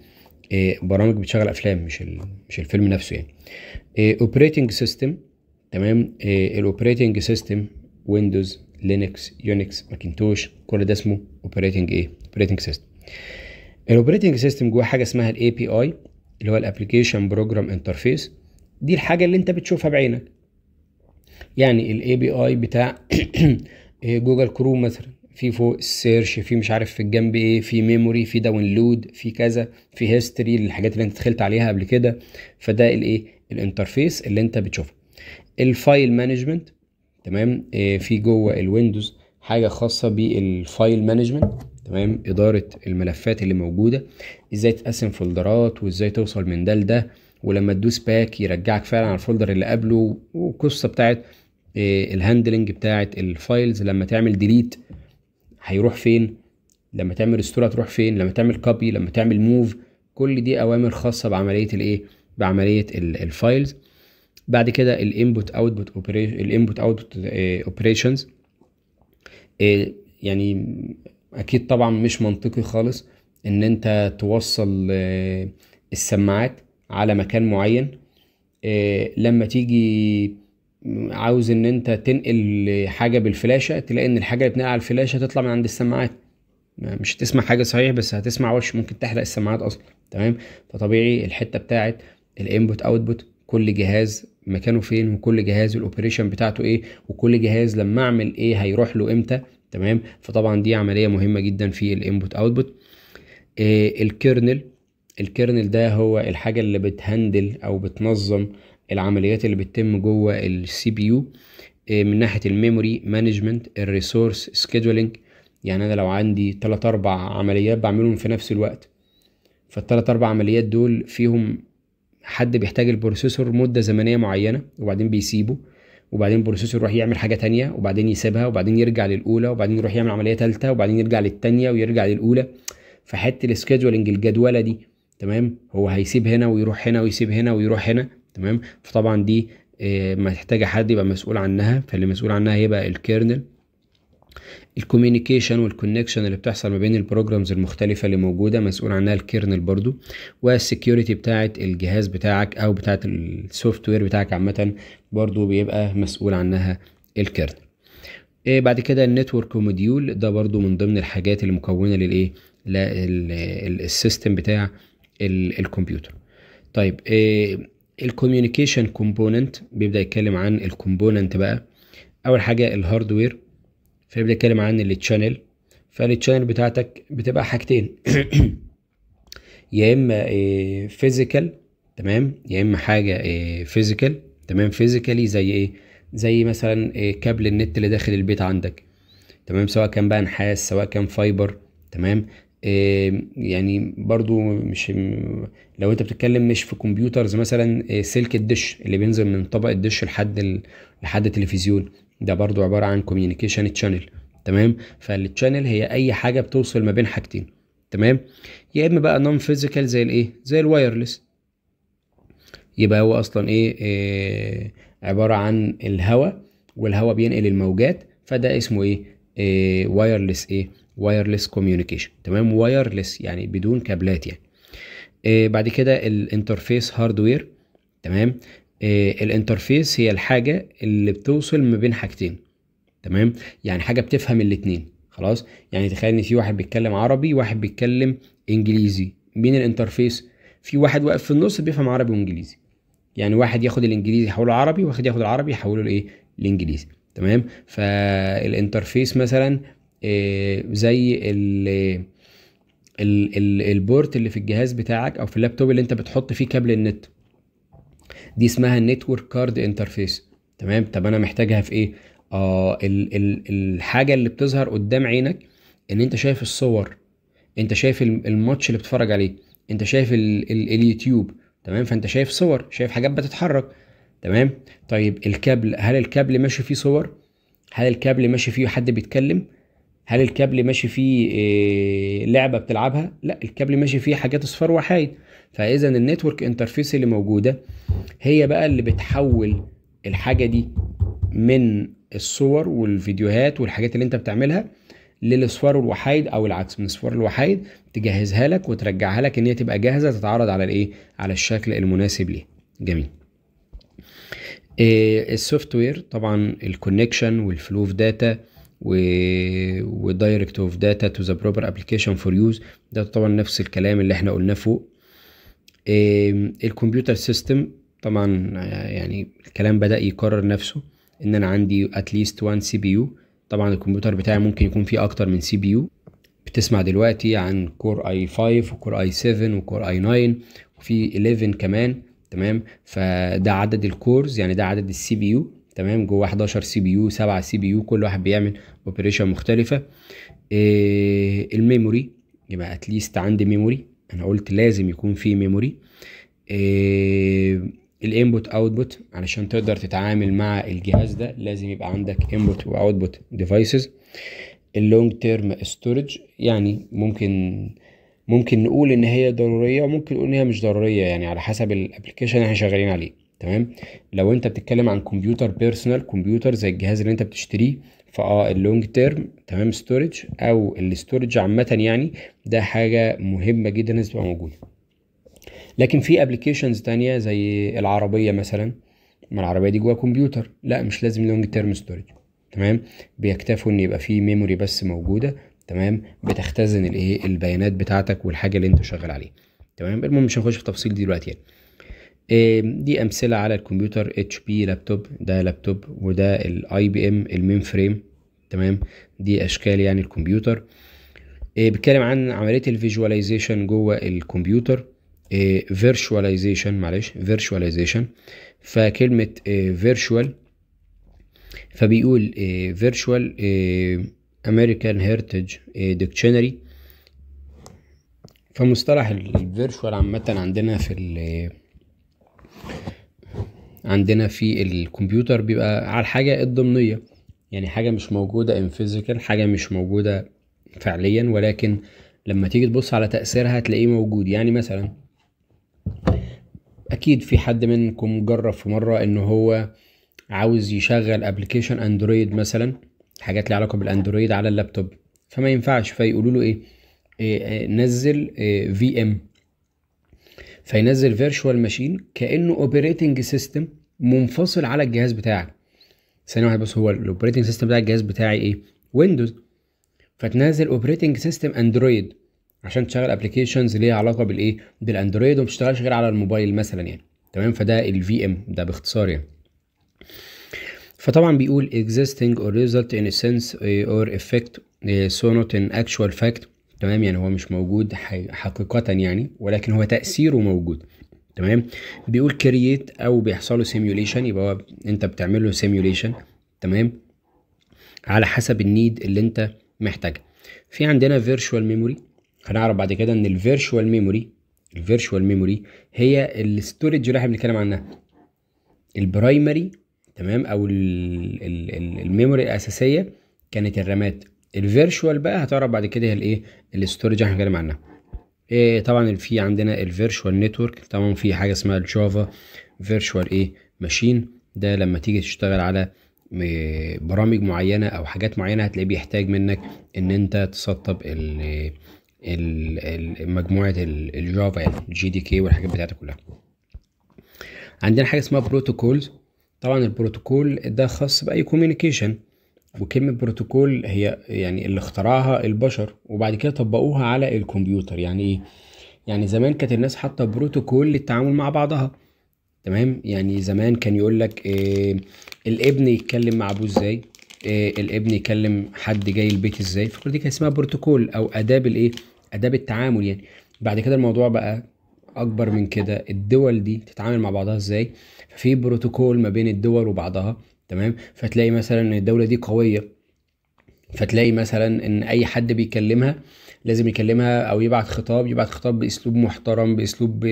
برامج بتشغل افلام مش مش الفيلم نفسه يعني اوبريتنج سيستم تمام الاوبريتنج سيستم ويندوز لينكس يونكس ماكنتوش كل ده اسمه اوبريتنج ايه اوبريتنج سيستم الاوبريتنج سيستم جواه حاجه اسمها الاي بي اي اللي هو الابلكيشن بروجرام انترفيس دي الحاجه اللي انت بتشوفها بعينك يعني الاي بي اي بتاع جوجل كروم إيه، مثلا في فوق السيرش في مش عارف في الجنب ايه في ميموري في داونلود في كذا في هيستوري للحاجات اللي انت دخلت عليها قبل كده فده الايه الانترفيس اللي انت بتشوفه الفايل مانجمنت تمام آه، في جوه الويندوز حاجه خاصه بالفايل مانجمنت تمام اداره الملفات اللي موجوده ازاي تقسم فولدرات وازاي توصل من ده لده ولما تدوس باك يرجعك فعلا على الفولدر اللي قبله وقصة بتاعت آه، الهاندلنج بتاعت الفايلز لما تعمل ديليت هيروح فين لما تعمل ريستور هتروح فين لما تعمل كوبي لما تعمل موف كل دي اوامر خاصه بعمليه الايه بعمليه الفايلز بعد كده الانبوت اوتبوت الانبوت اوتبوت اوبريشنز يعني اكيد طبعا مش منطقي خالص ان انت توصل آه، السماعات على مكان معين آه، لما تيجي عاوز ان انت تنقل حاجه بالفلاشه تلاقي ان الحاجه اللي بتنقل على الفلاشه تطلع من عند السماعات مش هتسمع حاجه صحيح بس هتسمع وش ممكن تحرق السماعات اصلا تمام فطبيعي الحته بتاعت الانبوت اوتبوت كل جهاز مكانه فين وكل جهاز الاوبريشن بتاعته ايه وكل جهاز لما اعمل ايه هيروح له امتى تمام فطبعا دي عمليه مهمه جدا في الانبوت اوتبوت إيه الكيرنل الكيرنل ده هو الحاجه اللي بتهندل او بتنظم العمليات اللي بتتم جوه السي بي يو من ناحيه الميموري مانجمنت الريسورس سكيدولينج يعني انا لو عندي 3 4 عمليات بعملهم في نفس الوقت فالثلاث اربع عمليات دول فيهم حد بيحتاج البروسيسور مده زمنيه معينه وبعدين بيسيبه وبعدين البروسيسور يروح يعمل حاجه تانية وبعدين يسيبها وبعدين يرجع للاولى وبعدين يروح يعمل عمليه ثالثه وبعدين يرجع للتانية ويرجع للاولى فحته السكيدجولنج الجدوله دي تمام هو هيسيب هنا ويروح هنا ويسيب هنا ويروح هنا تمام فطبعا دي آه، محتاجه حد يبقى مسؤول عنها فاللي مسؤول عنها هيبقى الكيرنل الكوميونيكيشن والكونكشن اللي بتحصل ما بين البروجرامز المختلفه اللي موجوده مسؤول عنها الكيرنل برضو والسكيورتي بتاعه الجهاز بتاعك او بتاعه السوفت وير بتاعك عامه برضو بيبقى مسؤول عنها الكيرنل إيه بعد كده النتورك موديول ده برضو من ضمن الحاجات المكونة للايه للسيستم بتاع الكمبيوتر طيب إيه الكوميونيكيشن كومبوننت بيبدا يتكلم عن الكومبوننت بقى اول حاجه الهاردوير فبنتكلم عن التشانل فالتشانل بتاعتك بتبقى حاجتين يا اما فيزيكال آه, تمام يا اما حاجه فيزيكال آه, تمام فيزيكالي زي ايه زي مثلا آه, كابل النت اللي داخل البيت عندك تمام سواء كان بقى نحاس سواء كان فايبر تمام يعني برضو مش لو انت بتتكلم مش في كمبيوترز مثلا سلك الدش اللي بينزل من طبق الدش لحد لحد التلفزيون ده برضو عباره عن كوميونيكيشن تشانل تمام فالتشانل هي اي حاجه بتوصل ما بين حاجتين تمام يا اما بقى نون فيزيكال زي الايه زي الوايرلس يبقى هو اصلا ايه, إيه عباره عن الهواء والهواء بينقل الموجات فده اسمه ايه, آه، إيه وايرلس ايه وايرلس كوميونيكيشن تمام وايرلس يعني بدون كابلات يعني إيه بعد كده الانترفيس هاردوير تمام آه، الانترفيس هي الحاجه اللي بتوصل ما بين حاجتين تمام يعني حاجه بتفهم الاتنين خلاص يعني تخيل ان في واحد بيتكلم عربي واحد بيتكلم انجليزي مين الانترفيس في واحد واقف في النص بيفهم عربي وانجليزي يعني واحد ياخد الانجليزي يحوله عربي واخد ياخد العربي يحوله لايه الانجليزي تمام فالانترفيس مثلا آه، زي ال البورت اللي في الجهاز بتاعك او في اللابتوب اللي انت بتحط فيه كابل النت دي اسمها النتورك كارد انترفيس تمام طب انا محتاجها في ايه اه ال ال الحاجه اللي بتظهر قدام عينك ان انت شايف الصور انت شايف الماتش اللي بتتفرج عليه انت شايف ال ال اليوتيوب تمام فانت شايف صور شايف حاجات بتتحرك تمام طيب الكابل هل الكابل ماشي فيه صور هل الكابل ماشي فيه حد بيتكلم هل الكابل ماشي فيه آه، لعبه بتلعبها لا الكابل ماشي فيه حاجات اصفار وحايد فاذا النتورك انترفيس اللي موجوده هي بقى اللي بتحول الحاجه دي من الصور والفيديوهات والحاجات اللي انت بتعملها للاصفار الوحيد او العكس من الاصفار الوحيد تجهزها لك وترجعها لك ان هي تبقى جاهزه تتعرض على الايه على الشكل المناسب ليها جميل آه، السوفت وير طبعا الكونكشن والفلو اوف داتا ودايركت اوف داتا تو ذا بروبر ابلكيشن فور يوز ده طبعا نفس الكلام اللي احنا قلناه فوق الكمبيوتر سيستم طبعا يعني الكلام بدا يكرر نفسه ان انا عندي اتليست 1 سي بي يو طبعا الكمبيوتر بتاعي ممكن يكون فيه اكتر من سي بي يو بتسمع دلوقتي عن كور اي 5 وكور اي 7 وكور اي 9 وفي 11 كمان تمام فده عدد الكورز يعني ده عدد السي بي يو تمام جوه 11 سي بي يو 7 سي بي يو كل واحد بيعمل اوبريشن مختلفه إيه الميموري يبقى اتليست عندي ميموري انا قلت لازم يكون في ميموري إيه الانبوت اوتبوت علشان تقدر تتعامل مع الجهاز ده لازم يبقى عندك انبوت واوتبوت ديفايسز اللونج تيرم ستورج يعني ممكن ممكن نقول ان هي ضروريه وممكن نقول ان هي مش ضروريه يعني على حسب الابلكيشن اللي احنا شغالين عليه تمام لو انت بتتكلم عن كمبيوتر بيرسونال كمبيوتر زي الجهاز اللي انت بتشتريه فاه اللونج تيرم تمام ستورج او الاستورج عامه يعني ده حاجه مهمه جدا لازم تبقى موجوده لكن في ابلكيشنز تانية زي العربيه مثلا ما العربيه دي جوه كمبيوتر لا مش لازم لونج تيرم ستورج تمام بيكتفوا ان يبقى في ميموري بس موجوده تمام بتختزن الايه البيانات بتاعتك والحاجه اللي انت شغال عليها تمام المهم مش هنخش في دي دلوقتي يعني إيه، دي امثله على الكمبيوتر اتش بي لابتوب ده لابتوب وده الاي بي ام المين فريم تمام دي اشكال يعني الكمبيوتر إيه، بيتكلم عن عمليه الفيجواليزيشن جوه الكمبيوتر فيرشواليزيشن إيه، معلش فيرشواليزيشن فكلمه فيرشوال فبيقول فيرشوال امريكان هيرتج ديكشنري فمصطلح الفيرشوال عامه عندنا في عندنا في الكمبيوتر بيبقى على الحاجة الضمنية يعني حاجة مش موجودة ان فيزيكال حاجة مش موجودة فعليا ولكن لما تيجي تبص على تأثيرها هتلاقيه موجود يعني مثلا أكيد في حد منكم جرب في مرة إن هو عاوز يشغل ابلكيشن اندرويد مثلا حاجات ليها علاقة بالاندرويد على اللابتوب فما ينفعش فيقولوا له إيه, إيه, إيه نزل في إيه، ام فينزل فيرشوال ماشين كانه اوبريتنج سيستم منفصل على الجهاز بتاعك ثانيه واحده بس هو الاوبريتنج سيستم بتاع الجهاز بتاعي ايه ويندوز فتنزل اوبريتنج سيستم اندرويد عشان تشغل ابلكيشنز ليها علاقه بالايه بالاندرويد وما بتشتغلش غير على الموبايل مثلا يعني تمام فده الفي ام ده باختصار يعني فطبعا بيقول existing or result in a sense or effect eh، so not in actual fact تمام يعني هو مش موجود حقيقة يعني ولكن هو تأثيره موجود تمام بيقول كرييت او بيحصله سيميوليشن يبقى هو انت بتعمل له سيميوليشن تمام على حسب النيد اللي انت محتاجها في عندنا فيرتشوال ميموري هنعرف بعد كده ان الفيرتشوال ميموري الفيرتشوال ميموري هي الاستورج اللي احنا بنتكلم عنها البرايمري تمام او الميموري الاساسيه كانت الرامات الفيرشوال بقى هتعرف بعد كده الايه الاستورج احنا هنتكلم عنها إيه طبعا في عندنا الفيرشوال نتورك طبعا في حاجه اسمها الجافا فيرشوال ايه ماشين ده لما تيجي تشتغل على برامج معينه او حاجات معينه هتلاقيه بيحتاج منك ان انت تسطب ال مجموعه الجافا يعني الجي دي كي والحاجات بتاعتها كلها عندنا حاجه اسمها بروتوكولز طبعا البروتوكول ده خاص باي كوميونيكيشن وكلمة بروتوكول هي يعني اللي اخترعها البشر وبعد كده طبقوها على الكمبيوتر يعني ايه؟ يعني زمان كانت الناس حاطة بروتوكول للتعامل مع بعضها تمام يعني زمان كان يقول لك إيه الابن يتكلم مع ابوه ازاي إيه الابن يكلم حد جاي البيت ازاي فكل دي كان اسمها بروتوكول او اداب الايه اداب التعامل يعني بعد كده الموضوع بقى اكبر من كده الدول دي تتعامل مع بعضها ازاي في بروتوكول ما بين الدول وبعضها تمام فتلاقي مثلا ان الدوله دي قويه فتلاقي مثلا ان اي حد بيكلمها لازم يكلمها او يبعت خطاب يبعت خطاب باسلوب محترم باسلوب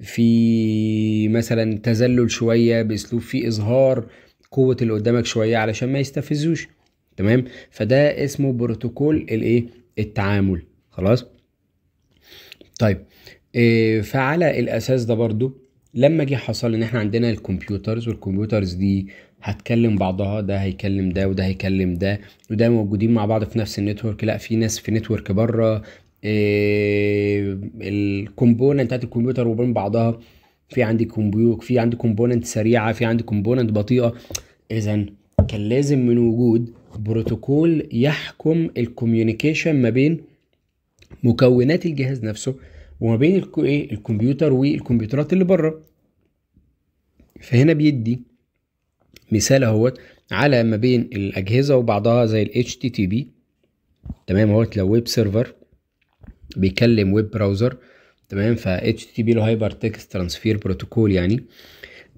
في مثلا تذلل شويه باسلوب في اظهار قوه اللي قدامك شويه علشان ما يستفزوش تمام فده اسمه بروتوكول الايه التعامل خلاص طيب إيه فعلى الاساس ده برضو لما جه حصل ان احنا عندنا الكمبيوترز والكمبيوترز دي هتكلم بعضها ده هيكلم ده وده هيكلم ده وده موجودين مع بعض في نفس النتورك لا في ناس في نتورك بره إيه الكومبوننت بتاعت الكمبيوتر وبين بعضها في عندي كمبيوتر في عندي كومبوننت سريعه في عندي كومبوننت بطيئه اذا كان لازم من وجود بروتوكول يحكم الكوميونيكيشن ما بين مكونات الجهاز نفسه وما بين إيه، الكمبيوتر والكمبيوترات اللي بره فهنا بيدي مثال اهوت على ما بين الاجهزه وبعضها زي ال HTTP تمام اهوت لو ويب سيرفر بيكلم ويب براوزر تمام ف HTTP له هايبر تكست ترانسفير بروتوكول يعني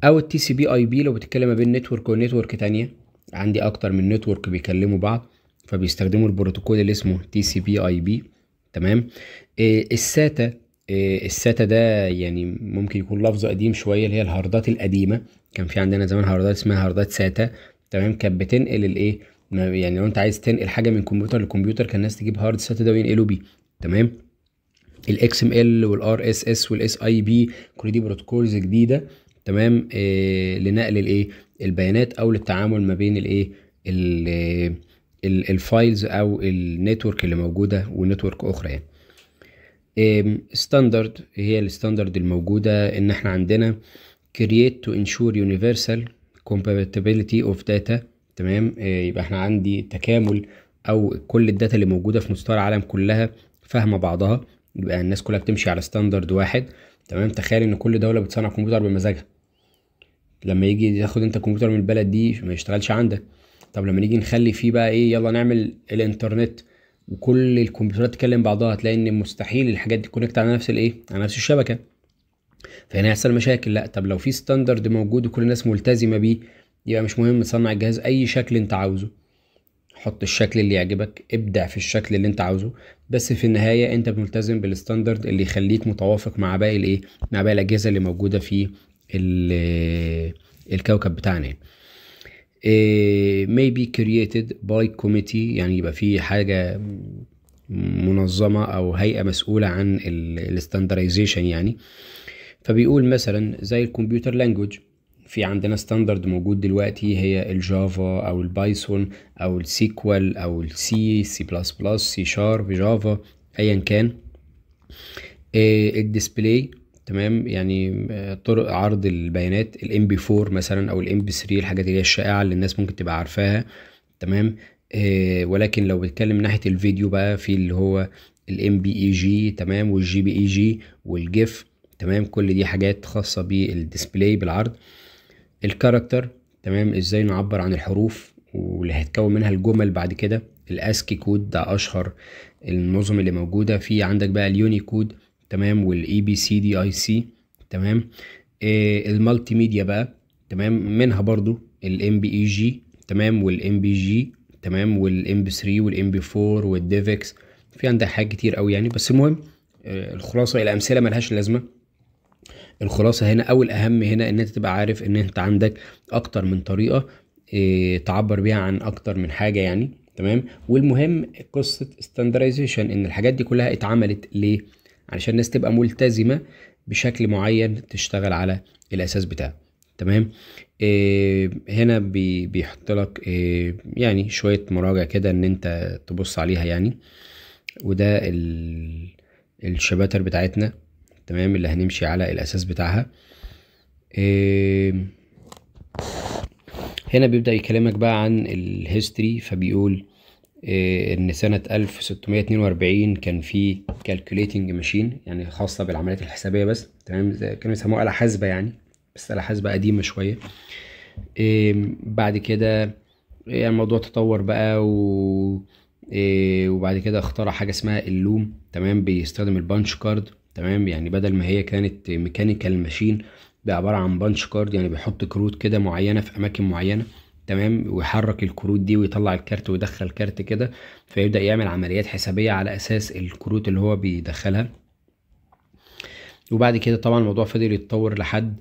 او التي سي بي اي بي لو بتتكلم ما بين نتورك ونتورك تانية عندي اكتر من نتورك بيكلموا بعض فبيستخدموا البروتوكول اللي اسمه تي سي بي اي بي تمام إيه الساتا إيه الساتا ده يعني ممكن يكون لفظ قديم شويه اللي هي الهاردات القديمه كان في عندنا زمان هاردات اسمها هاردات ساتا تمام كانت بتنقل الايه يعني لو انت عايز تنقل حاجه من كمبيوتر لكمبيوتر كان الناس تجيب هارد ساتا ده وينقلوا بيه تمام الاكس ام ال والار اس اس والاس اي بي كل دي بروتوكولز جديده تمام إيه لنقل الايه البيانات او للتعامل ما بين الايه الفايلز او النتورك اللي موجوده ونتورك اخرى يعني ستاندرد هي الستاندرد الموجوده ان احنا عندنا create to ensure universal compatibility of data تمام آه، يبقى احنا عندي تكامل او كل الداتا اللي موجوده في مستوى العالم كلها فاهمه بعضها يبقى الناس كلها بتمشي على ستاندرد واحد تمام تخيل ان كل دوله بتصنع كمبيوتر بمزاجها لما يجي تاخد انت كمبيوتر من البلد دي ما يشتغلش عندك طب لما نيجي نخلي فيه بقى ايه يلا نعمل الانترنت وكل الكمبيوترات تكلم بعضها هتلاقي ان مستحيل الحاجات دي كونكت على نفس الايه على نفس الشبكه فهنا هيحصل مشاكل لا طب لو في ستاندرد موجود وكل الناس ملتزمه بيه يبقى مش مهم تصنع الجهاز اي شكل انت عاوزه حط الشكل اللي يعجبك ابدع في الشكل اللي انت عاوزه بس في النهايه انت ملتزم بالستاندرد اللي يخليك متوافق مع باقي الايه مع باقي الاجهزه اللي موجوده في الكوكب بتاعنا يعني may be created by committee يعني يبقى في حاجه منظمه او هيئه مسؤوله عن الاستاندرايزيشن يعني فبيقول مثلا زي الكمبيوتر لانجوج في عندنا ستاندرد موجود دلوقتي هي الجافا او البايثون او السيكوال او السي سي بلس بلس سي شارب جافا ايا كان آه، الديسبلاي تمام يعني آه، طرق عرض البيانات الام بي 4 مثلا او الام بي 3 الحاجات اللي هي الشائعه اللي الناس ممكن تبقى عارفاها تمام آه، ولكن لو بتكلم ناحيه الفيديو بقى في اللي هو الام بي اي جي تمام والجي بي اي جي e والجيف تمام كل دي حاجات خاصة بالديسبلاي بالعرض الكاركتر تمام ازاي نعبر عن الحروف واللي هتكون منها الجمل بعد كده الاسكي كود ده اشهر النظم اللي موجودة في عندك بقى اليوني كود تمام والاي بي سي دي اي سي تمام إيه المالتي ميديا بقى تمام منها برضو الام بي اي جي تمام والام بي جي تمام والام بي 3 والام بي 4 والديفكس في عندها حاجات كتير قوي يعني بس المهم آه، الخلاصه الامثله ملهاش لازمه الخلاصه هنا او الاهم هنا ان انت تبقى عارف ان انت عندك اكتر من طريقه إيه تعبر بيها عن اكتر من حاجه يعني تمام والمهم قصه ستاندرايزيشن ان الحاجات دي كلها اتعملت ليه علشان الناس تبقى ملتزمه بشكل معين تشتغل على الاساس بتاعه تمام إيه هنا بي بيحط لك إيه يعني شويه مراجع كده ان انت تبص عليها يعني وده الشباتر بتاعتنا تمام اللي هنمشي على الاساس بتاعها إيه، هنا بيبدأ يكلمك بقى عن الهيستوري فبيقول إيه، ان سنة 1642 كان في كالكوليتنج ماشين يعني خاصة بالعمليات الحسابية بس تمام كانوا بيسموها آلة حاسبة يعني بس آلة حاسبة قديمة شوية إيه، بعد كده يعني الموضوع تطور بقى و وبعد كده اخترع حاجة اسمها اللوم تمام بيستخدم البانش كارد تمام يعني بدل ما هي كانت ميكانيكال ماشين ده عباره عن بانش كارد يعني بيحط كروت كده معينه في اماكن معينه تمام ويحرك الكروت دي ويطلع الكارت ويدخل كارت كده فيبدا يعمل عمليات حسابيه على اساس الكروت اللي هو بيدخلها وبعد كده طبعا الموضوع فضل يتطور لحد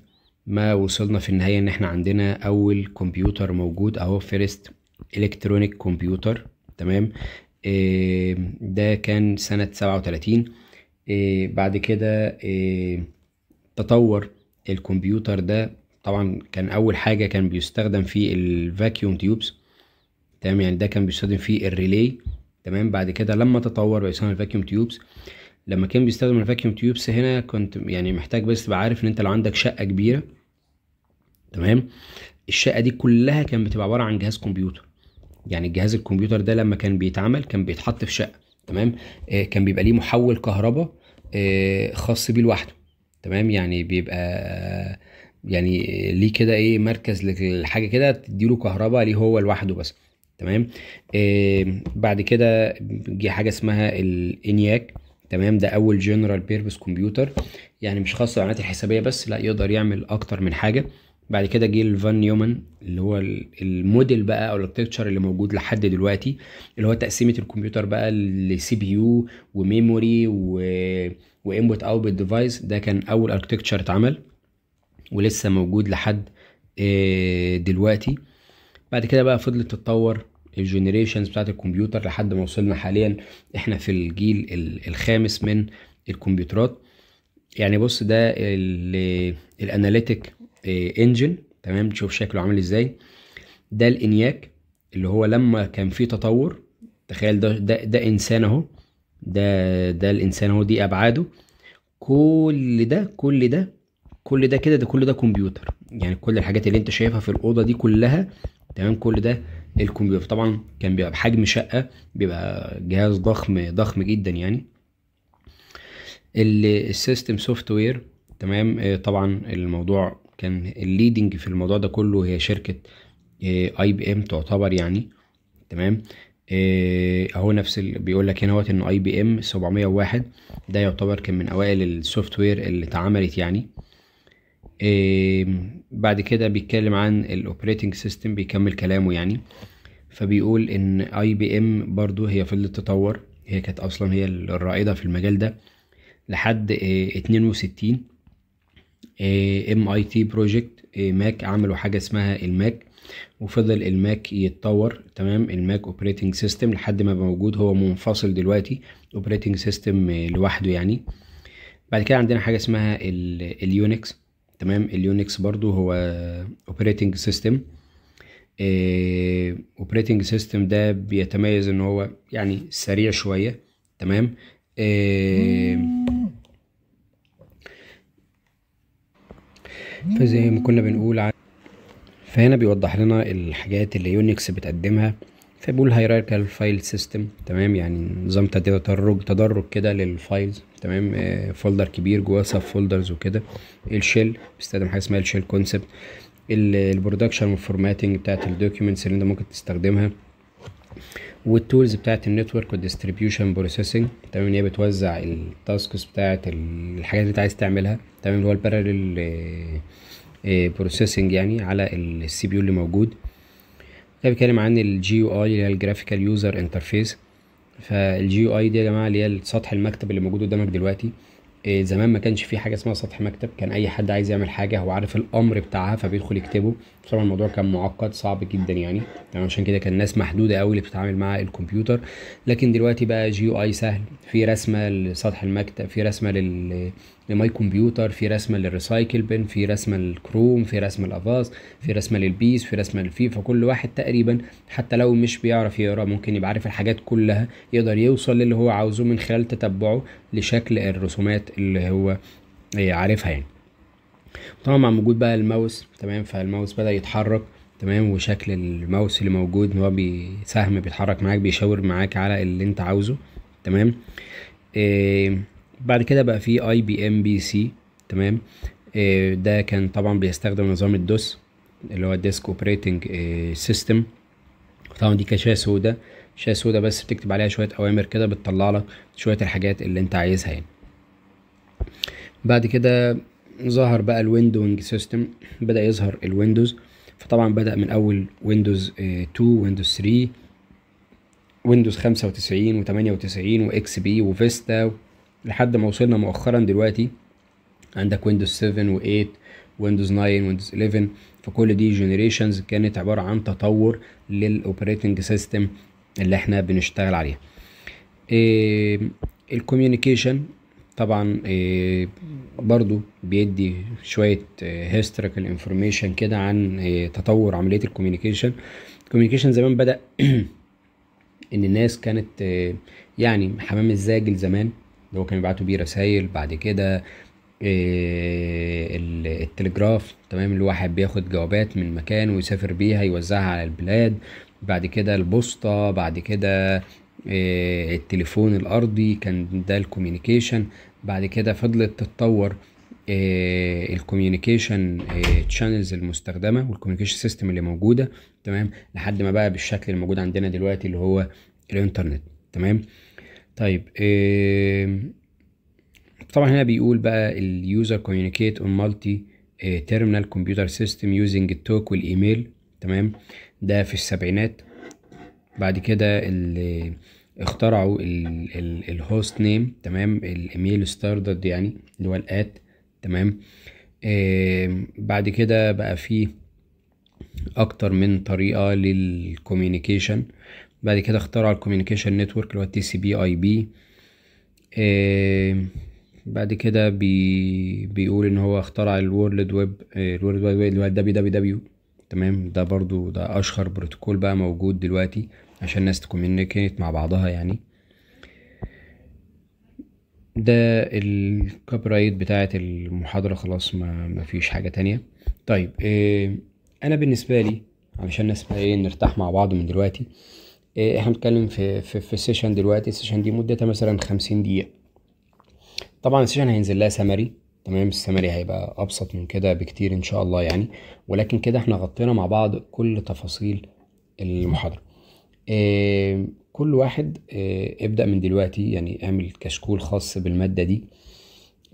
ما وصلنا في النهايه ان احنا عندنا اول كمبيوتر موجود اهو فيرست الكترونيك كمبيوتر تمام آه، ده كان سنه 37 إيه، بعد كده إيه، تطور الكمبيوتر ده طبعا كان اول حاجه كان بيستخدم فيه الفاكيوم تيوبس تمام يعني ده كان بيستخدم فيه الريلي تمام بعد كده لما تطور بيستخدم الفاكيوم تيوبس لما كان بيستخدم الفاكيوم تيوبس هنا كنت يعني محتاج بس تبقى عارف ان انت لو عندك شقه كبيره تمام الشقه دي كلها كانت بتبقى عباره عن جهاز كمبيوتر يعني الجهاز الكمبيوتر ده لما كان بيتعمل كان بيتحط في شقه تمام آه، كان بيبقى ليه محول كهرباء آه، خاص بيه لوحده تمام يعني بيبقى يعني ليه كده ايه مركز للحاجه كده تديله كهرباء ليه هو لوحده بس تمام آه بعد كده جه حاجه اسمها الانياك تمام ده اول جنرال بيربس كمبيوتر يعني مش خاص بالعمليات الحسابيه بس لا يقدر يعمل اكتر من حاجه بعد كده جه الفان نيومان اللي هو الموديل بقى او الاركتكتشر اللي موجود لحد دلوقتي اللي هو تقسيمه الكمبيوتر بقى لسي بي يو وميموري و وانبوت اوتبوت ديفايس ده كان اول اركتكتشر اتعمل ولسه موجود لحد آه، دلوقتي بعد كده بقى فضلت تتطور الجنريشنز بتاعت الكمبيوتر لحد ما وصلنا حاليا احنا في الجيل الخامس من الكمبيوترات يعني بص ده الاناليتيك انجن آه، تمام تشوف شكله عامل ازاي ده الانياك اللي هو لما كان فيه تطور تخيل ده ده, ده انسان اهو ده ده الانسان اهو دي ابعاده كل ده كل ده كل ده كده ده كل ده كمبيوتر يعني كل الحاجات اللي انت شايفها في الاوضه دي كلها تمام كل ده الكمبيوتر طبعا كان بيبقى بحجم شقه بيبقى جهاز ضخم ضخم جدا يعني السيستم سوفت وير تمام آه، طبعا الموضوع كان الليدنج في الموضوع ده كله هي شركه اي بي ام تعتبر يعني تمام آه، اهو نفس بيقول لك هنا وقت ان اي بي ام 701 ده يعتبر كان من اوائل السوفت وير اللي اتعملت يعني إيه بعد كده بيتكلم عن الاوبريتنج سيستم بيكمل كلامه يعني فبيقول ان اي بي ام برضو هي فضلت تطور هي كانت اصلا هي الرائده في المجال ده لحد إيه 62 ام اي تي بروجكت ماك عملوا حاجه اسمها الماك وفضل الماك يتطور تمام الماك اوبريتنج سيستم لحد ما موجود هو منفصل دلوقتي اوبريتنج آه، سيستم لوحده يعني بعد كده عندنا حاجه اسمها اليونكس تمام اليونكس برضو هو اوبريتنج سيستم اوبريتنج سيستم ده بيتميز ان هو يعني سريع شويه تمام إيه فزي ما كنا بنقول عن فهنا بيوضح لنا الحاجات اللي يونكس بتقدمها فبيقول هيراركال فايل سيستم تمام يعني نظام تدرج تدرج كده للفايلز تمام فولدر آه، كبير جواه سب فولدرز وكده الشيل بيستخدم حاجه اسمها الشيل كونسبت البرودكشن والفورماتنج بتاعت الدوكيومنتس اللي انت ممكن تستخدمها والتولز بتاعت النتورك والديستريبيوشن بروسيسنج تمام ان هي بتوزع التاسكس بتاعت الحاجات اللي انت عايز تعملها تمام اللي هو البارلل آه، آه، بروسيسنج يعني على السي بي يو اللي موجود ده بيتكلم عن الجي يو اي اللي هي الجرافيكال يوزر انترفيس فالجي يو اي دي يا جماعه اللي هي سطح المكتب اللي موجود قدامك دلوقتي إيه، زمان ما كانش في حاجه اسمها سطح مكتب كان اي حد عايز يعمل حاجه هو عارف الامر بتاعها فبيدخل يكتبه بصراحه الموضوع كان معقد صعب جدا يعني يعني عشان كده كان الناس محدوده قوي اللي بتتعامل مع الكمبيوتر لكن دلوقتي بقى جي يو اي سهل في رسمه لسطح المكتب في رسمه لل لماي كمبيوتر في رسمه للريسايكل بن في رسمه للكروم في رسمه لافاز في رسمه للبيس في رسمه للفيفا كل واحد تقريبا حتى لو مش بيعرف يقرا ممكن يبقى عارف الحاجات كلها يقدر يوصل للي هو عاوزه من خلال تتبعه لشكل الرسومات اللي هو آه، عارفها يعني طبعا مع وجود بقى الماوس تمام فالماوس بدا يتحرك تمام وشكل الماوس اللي موجود ان هو بيساهم بيتحرك معاك بيشاور معاك على اللي انت عاوزه تمام إيه بعد كده بقى في اي بي ام بي سي تمام آه، ده كان طبعا بيستخدم نظام الدوس اللي هو الديسك اوبريتنج آه، سيستم طبعا دي كشاشه سوداء شاشه سوداء بس بتكتب عليها شويه اوامر كده بتطلع لك شويه الحاجات اللي انت عايزها يعني بعد كده ظهر بقى الويندوينج سيستم بدا يظهر الويندوز فطبعا بدا من اول ويندوز 2 آه، ويندوز 3 ويندوز 95 و98 واكس بي وفيستا لحد ما وصلنا مؤخرا دلوقتي عندك ويندوز 7 و8 ويندوز 9 ويندوز 11 فكل دي جنريشنز كانت عباره عن تطور للاوبريتنج سيستم اللي احنا بنشتغل عليها إيه، الكوميونيكيشن طبعا إيه، برضو بيدي شوية هيستوريكال إيه، انفورميشن كده عن تطور عملية الكوميونيكيشن الكوميونيكيشن زمان بدأ ان الناس كانت يعني حمام الزاجل زمان اللي هو كانوا بيبعتوا بيه رسايل بعد كده آه، التلجراف تمام اللي هو واحد بياخد جوابات من مكان ويسافر بيها يوزعها على البلاد بعد كده البوسطة بعد كده آه، التليفون الأرضي كان ده الكوميونيكيشن بعد كده فضلت تتطور آه، الكوميونيكيشن تشانلز المستخدمه والكوميونيكيشن سيستم اللي موجوده تمام لحد ما بقى بالشكل اللي موجود عندنا دلوقتي اللي هو الانترنت تمام طيب طبعا هنا بيقول بقى اليوزر communicate on multi آه، terminal computer system using التوك والايميل تمام ده في السبعينات بعد كده آه، اخترعوا الهوست نيم تمام الايميل ستاردرد يعني اللي هو الات تمام بعد كده بقى فيه اكتر من طريقه للكوميونيكيشن بعد كده اخترعوا الكوميونيكيشن نتورك اللي هو التي سي بي اي بي بعد كده بي بيقول ان هو اخترع الورلد ويب الورلد ويب اللي هو الدبليو دبليو دبليو تمام ده برضو ده اشهر بروتوكول بقى موجود دلوقتي عشان الناس تكومينيكيت مع بعضها يعني ده الكوبرايت بتاعه المحاضره خلاص ما مفيش حاجه تانية طيب اه انا بالنسبه لي علشان الناس ايه نرتاح مع بعض من دلوقتي إيه، احنا بنتكلم في في, في السيشن دلوقتي السيشن دي مدتها مثلا خمسين دقيقه طبعا السيشن هينزل لها سمري تمام السمري هيبقى ابسط من كده بكتير ان شاء الله يعني ولكن كده احنا غطينا مع بعض كل تفاصيل المحاضره إيه كل واحد إيه ابدا من دلوقتي يعني اعمل كشكول خاص بالماده دي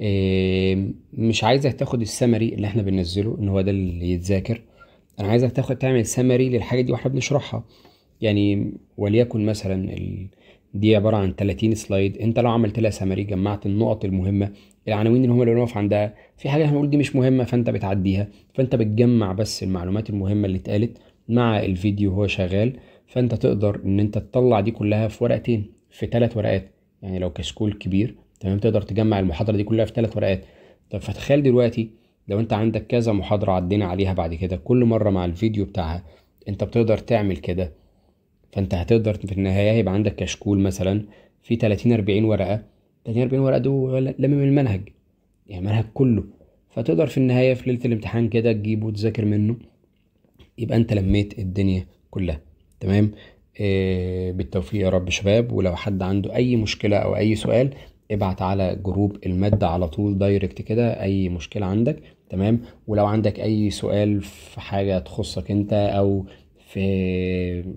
إيه مش عايزك تاخد السمري اللي احنا بننزله ان هو ده اللي يتذاكر انا عايزك تاخد تعمل سمري للحاجه دي واحنا بنشرحها يعني وليكن مثلا ال... دي عباره عن 30 سلايد انت لو عملت لها سمري جمعت النقط المهمه العناوين اللي هم اللي نقف عندها في حاجه هنقول دي مش مهمه فانت بتعديها فانت بتجمع بس المعلومات المهمه اللي اتقالت مع الفيديو وهو شغال فانت تقدر ان انت تطلع دي كلها في ورقتين في ثلاث ورقات يعني لو كشكول كبير تمام تقدر تجمع المحاضره دي كلها في ثلاث ورقات طب فتخيل دلوقتي لو انت عندك كذا محاضره عدينا عليها بعد كده كل مره مع الفيديو بتاعها انت بتقدر تعمل كده فانت هتقدر في النهايه هيبقى عندك كشكول مثلا في 30 40 ورقه 30 40 ورقه دول لمم المنهج يعني المنهج كله فتقدر في النهايه في ليله الامتحان كده تجيبه وتذاكر منه يبقى انت لميت الدنيا كلها تمام اه بالتوفيق يا رب شباب ولو حد عنده اي مشكله او اي سؤال ابعت على جروب المادة على طول دايركت كده أي مشكلة عندك تمام ولو عندك أي سؤال في حاجة تخصك أنت أو في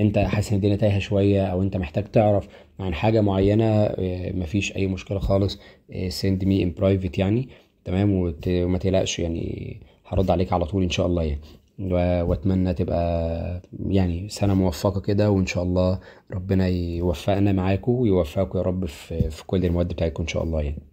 انت حاسس ان الدنيا تايهه شويه او انت محتاج تعرف عن حاجه معينه آه، مفيش اي مشكله خالص سند مي ان برايفت يعني تمام وما تقلقش يعني هرد عليك على طول ان شاء الله يعني واتمنى تبقى يعني سنه موفقه كده وان شاء الله ربنا يوفقنا معاكم ويوفقكم يا رب في كل المواد بتاعتكم ان شاء الله يعني